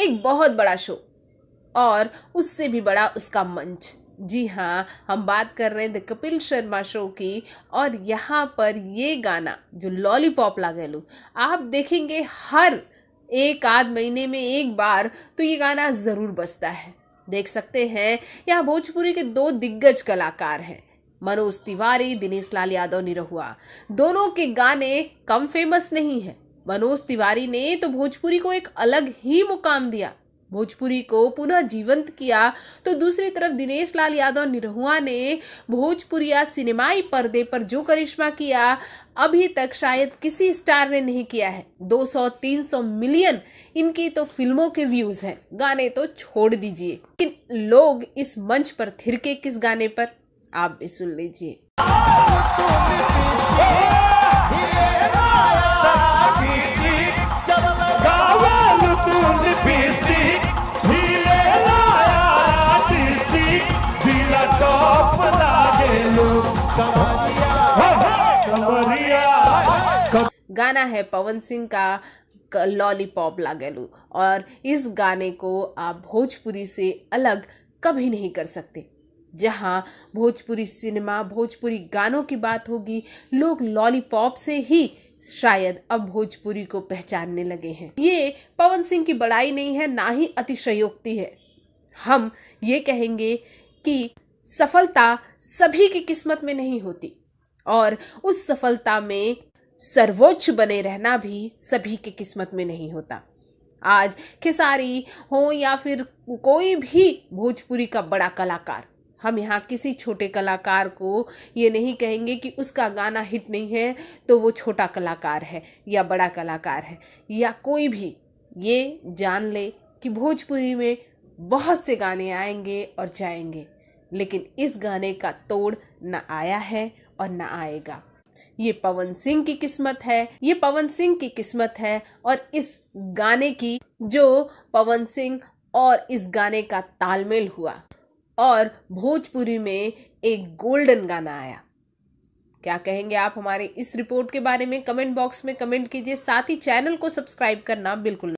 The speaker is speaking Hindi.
एक बहुत बड़ा शो और उससे भी बड़ा उसका मंच जी हाँ हम बात कर रहे हैं द कपिल शर्मा शो की और यहाँ पर ये गाना जो लॉलीपॉप लागे लू आप देखेंगे हर एक आध महीने में एक बार तो ये गाना ज़रूर बजता है देख सकते हैं यहाँ भोजपुरी के दो दिग्गज कलाकार हैं मनोज तिवारी दिनेश लाल यादव निरहुआ दोनों के गाने कम फेमस नहीं हैं मनोज तिवारी ने तो भोजपुरी को एक अलग ही मुकाम दिया भोजपुरी को पुनः जीवंत किया तो दूसरी तरफ दिनेश लाल यादव निरहुआ ने भोजपुरिया सिनेमाई पर्दे पर जो करिश्मा किया अभी तक शायद किसी स्टार ने नहीं किया है 200-300 मिलियन इनकी तो फिल्मों के व्यूज हैं गाने तो छोड़ दीजिए लेकिन लोग इस मंच पर थिरके किस गाने पर आप भी सुन लीजिए गाना है पवन सिंह का लॉलीपॉप लागेलू और इस गाने को आप भोजपुरी से अलग कभी नहीं कर सकते जहाँ भोजपुरी सिनेमा भोजपुरी गानों की बात होगी लोग लॉलीपॉप से ही शायद अब भोजपुरी को पहचानने लगे हैं ये पवन सिंह की बड़ाई नहीं है ना ही अतिशयोक्ति है हम ये कहेंगे कि सफलता सभी की किस्मत में नहीं होती और उस सफलता में सर्वोच्च बने रहना भी सभी की किस्मत में नहीं होता आज खेसारी हो या फिर कोई भी भोजपुरी का बड़ा कलाकार हम यहाँ किसी छोटे कलाकार को ये नहीं कहेंगे कि उसका गाना हिट नहीं है तो वो छोटा कलाकार है या बड़ा कलाकार है या कोई भी ये जान ले कि भोजपुरी में बहुत से गाने आएंगे और जाएंगे लेकिन इस गाने का तोड़ न आया है और न आएगा ये पवन सिंह की किस्मत है ये पवन सिंह की किस्मत है और इस गाने की जो पवन सिंह और इस गाने का तालमेल हुआ और भोजपुरी में एक गोल्डन गाना आया क्या कहेंगे आप हमारे इस रिपोर्ट के बारे में कमेंट बॉक्स में कमेंट कीजिए साथ ही चैनल को सब्सक्राइब करना बिल्कुल